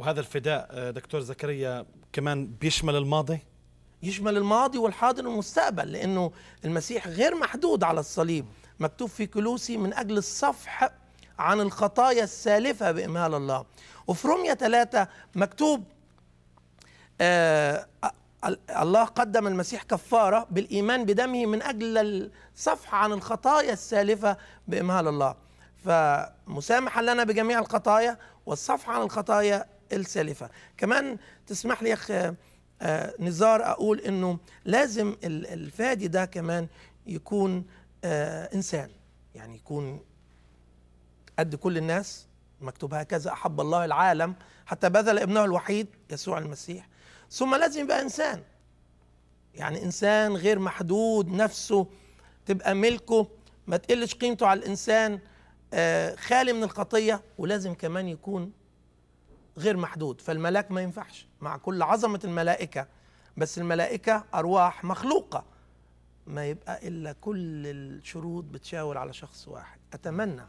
وهذا الفداء آه، دكتور زكريا كمان بيشمل الماضي يشمل الماضي والحاضر والمستقبل لانه المسيح غير محدود على الصليب مكتوب في كلوسي من اجل الصفح عن الخطايا السالفه بامهال الله وفي روميا ثلاثة مكتوب آه الله قدم المسيح كفارة بالإيمان بدمه من أجل الصفح عن الخطايا السالفة بإمهال الله فمسامحة لنا بجميع الخطايا والصفح عن الخطايا السالفه كمان تسمح لي اخ آه، آه، نزار اقول انه لازم الفادي ده كمان يكون آه، انسان يعني يكون قد كل الناس مكتوب هكذا احب الله العالم حتى بذل ابنه الوحيد يسوع المسيح ثم لازم يبقى انسان يعني انسان غير محدود نفسه تبقى ملكه ما تقلش قيمته على الانسان خالي من الخطيه ولازم كمان يكون غير محدود فالملاك ما ينفعش مع كل عظمة الملائكة بس الملائكة أرواح مخلوقة ما يبقى إلا كل الشروط بتشاور على شخص واحد أتمنى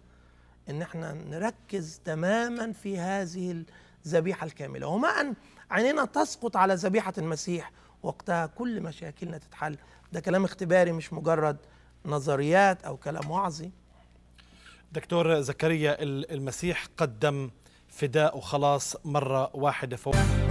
ان احنا نركز تماما في هذه الذبيحه الكامله وما ان عينينا تسقط على ذبيحه المسيح وقتها كل مشاكلنا تتحل ده كلام اختباري مش مجرد نظريات او كلام وعظي دكتور زكريا المسيح قدم فداء وخلاص مرة واحدة فوق